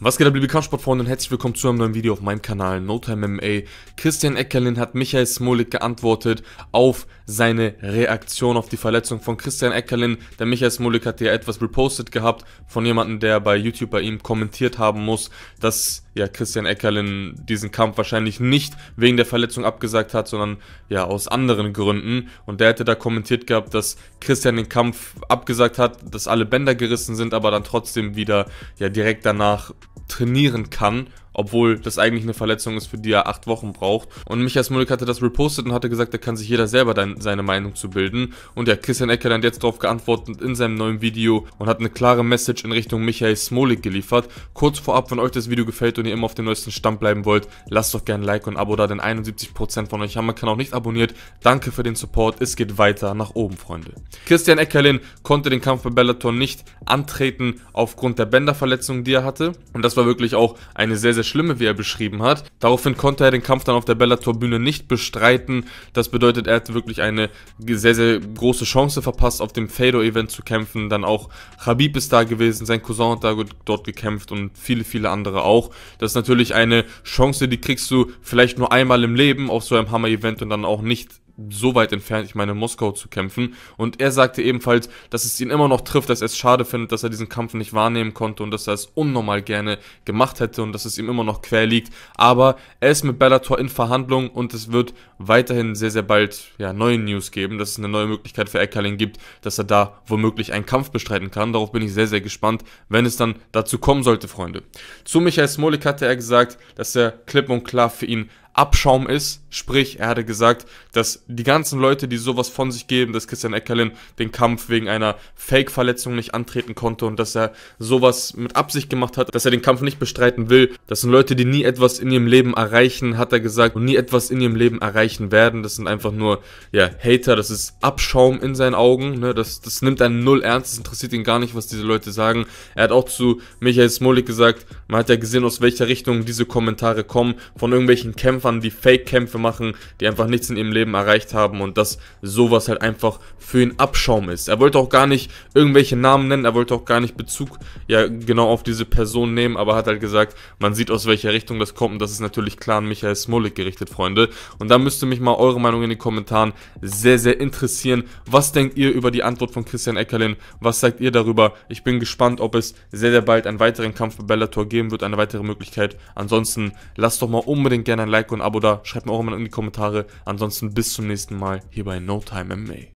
Was geht ab liebe Kampfsportfreunde und herzlich willkommen zu einem neuen Video auf meinem Kanal No Time MMA. Christian Eckerlin hat Michael Smolik geantwortet auf seine Reaktion auf die Verletzung von Christian Eckerlin. Der Michael Smolik hat ja etwas repostet gehabt von jemandem, der bei YouTube bei ihm kommentiert haben muss, dass ja Christian Eckerlin diesen Kampf wahrscheinlich nicht wegen der Verletzung abgesagt hat, sondern ja aus anderen Gründen. Und der hätte da kommentiert gehabt, dass Christian den Kampf abgesagt hat, dass alle Bänder gerissen sind, aber dann trotzdem wieder ja direkt danach trainieren kann obwohl das eigentlich eine Verletzung ist, für die er acht Wochen braucht. Und Michael Smolik hatte das repostet und hatte gesagt, da kann sich jeder selber dein, seine Meinung zu bilden. Und ja, Christian Eckerland jetzt darauf geantwortet in seinem neuen Video und hat eine klare Message in Richtung Michael Smolik geliefert. Kurz vorab, wenn euch das Video gefällt und ihr immer auf dem neuesten Stand bleiben wollt, lasst doch gerne ein Like und ein Abo da, denn 71% von euch haben meinen Kanal nicht abonniert. Danke für den Support, es geht weiter nach oben, Freunde. Christian Eckerlin konnte den Kampf bei Bellator nicht antreten aufgrund der Bänderverletzung, die er hatte. Und das war wirklich auch eine sehr, sehr sehr schlimme, wie er beschrieben hat. Daraufhin konnte er den Kampf dann auf der Bellator-Bühne nicht bestreiten. Das bedeutet, er hat wirklich eine sehr, sehr große Chance verpasst, auf dem Fedor-Event zu kämpfen. Dann auch Habib ist da gewesen, sein Cousin hat da dort gekämpft und viele, viele andere auch. Das ist natürlich eine Chance, die kriegst du vielleicht nur einmal im Leben auf so einem Hammer-Event und dann auch nicht so weit entfernt, ich meine, Moskau zu kämpfen. Und er sagte ebenfalls, dass es ihn immer noch trifft, dass er es schade findet, dass er diesen Kampf nicht wahrnehmen konnte und dass er es unnormal gerne gemacht hätte und dass es ihm immer noch quer liegt. Aber er ist mit Bellator in Verhandlung und es wird weiterhin sehr, sehr bald ja, neue News geben, dass es eine neue Möglichkeit für Eckerling gibt, dass er da womöglich einen Kampf bestreiten kann. Darauf bin ich sehr, sehr gespannt, wenn es dann dazu kommen sollte, Freunde. Zu Michael Smolik hatte er gesagt, dass er klipp und klar für ihn Abschaum ist. Sprich, er hatte gesagt, dass die ganzen Leute, die sowas von sich geben, dass Christian Eckerlin den Kampf wegen einer Fake-Verletzung nicht antreten konnte und dass er sowas mit Absicht gemacht hat, dass er den Kampf nicht bestreiten will. Das sind Leute, die nie etwas in ihrem Leben erreichen, hat er gesagt, und nie etwas in ihrem Leben erreichen werden. Das sind einfach nur, ja, Hater, das ist Abschaum in seinen Augen. Ne? Das, das nimmt einen null ernst, das interessiert ihn gar nicht, was diese Leute sagen. Er hat auch zu Michael Smolik gesagt, man hat ja gesehen, aus welcher Richtung diese Kommentare kommen, von irgendwelchen Kämpfern, Opfern, die Fake-Kämpfe machen, die einfach nichts in ihrem Leben erreicht haben und dass sowas halt einfach für ihn Abschaum ist. Er wollte auch gar nicht irgendwelche Namen nennen, er wollte auch gar nicht Bezug ja genau auf diese Person nehmen, aber hat halt gesagt, man sieht aus welcher Richtung das kommt und das ist natürlich klar an Michael Smolik gerichtet, Freunde. Und da müsste mich mal eure Meinung in den Kommentaren sehr, sehr interessieren. Was denkt ihr über die Antwort von Christian Eckerlin? Was sagt ihr darüber? Ich bin gespannt, ob es sehr, sehr bald einen weiteren Kampf bei Bellator geben wird, eine weitere Möglichkeit. Ansonsten lasst doch mal unbedingt gerne ein Like Like und ein Abo da. Schreibt mir auch immer in die Kommentare. Ansonsten bis zum nächsten Mal hier bei No Time MMA.